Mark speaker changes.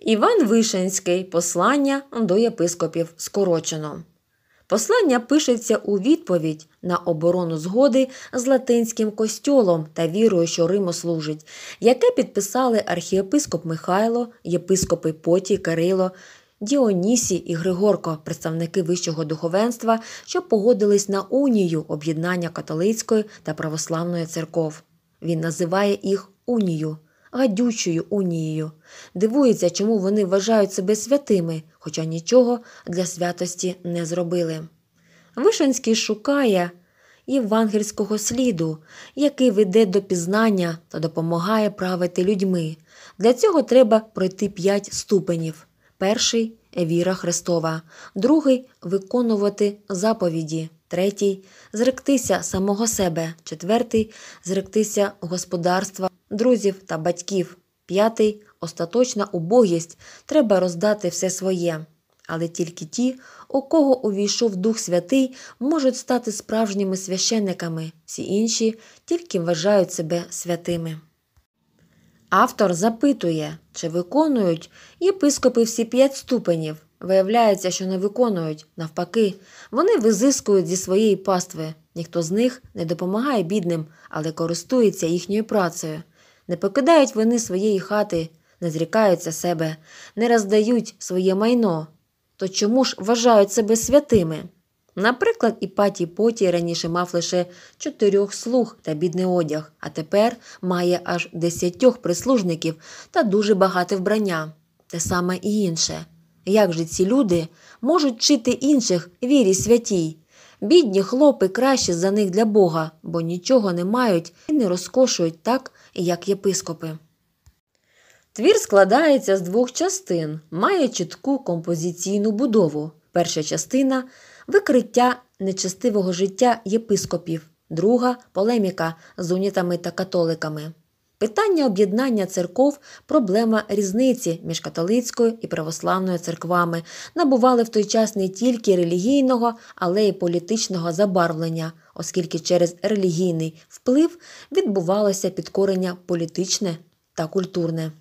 Speaker 1: Іван Вишенський Послання до єпископів скорочено. Послання пишеться у відповідь на оборону згоди з латинським костьолом та вірою, що Риму служить, яке підписали архієпископ Михайло, єпископи Поті Кирило, Діонісі і Григорко, представники вищого духовенства, що погодились на унію об'єднання католицької та православної церков. Він називає їх унію гадючою унією. Дивується, чому вони вважають себе святими, хоча нічого для святості не зробили. Вишенський шукає євангельського сліду, який веде до пізнання та допомагає правити людьми. Для цього треба пройти п'ять ступенів: перший віра Христова, другий виконувати заповіді. Третій зректися самого себе, четвертий зректися господарства друзів та батьків. П'ятий остаточна убогість треба роздати все своє. Але тільки ті, у кого увійшов Дух Святий, можуть стати справжніми священниками, всі інші тільки вважають себе святими. Автор запитує, чи виконують єпископи всі п'ять ступенів. Виявляється, що не виконують, навпаки, вони визискують зі своєї пастви. Ніхто з них не допомагає бідним, але користується їхньою працею. Не покидають вони своєї хати, не зрікаються себе, не роздають своє майно. То чому ж вважають себе святими? Наприклад, Іпатій Потій раніше мав лише чотирьох слуг та бідний одяг, а тепер має аж десятьох прислужників та дуже багате вбрання, те саме і інше. Як же ці люди можуть вчити інших вірі святій, Бідні хлопи краще за них для Бога, бо нічого не мають і не розкошують так, як єпископи. Твір складається з двох частин, має чітку композиційну будову. Перша частина викриття нечестивого життя єпископів, друга полеміка з унітами та католиками. Питання об'єднання церков проблема різниці між католицькою і православною церквами, набували в той час не тільки релігійного, але й політичного забарвлення, оскільки через релігійний вплив відбувалося підкорення політичне та культурне.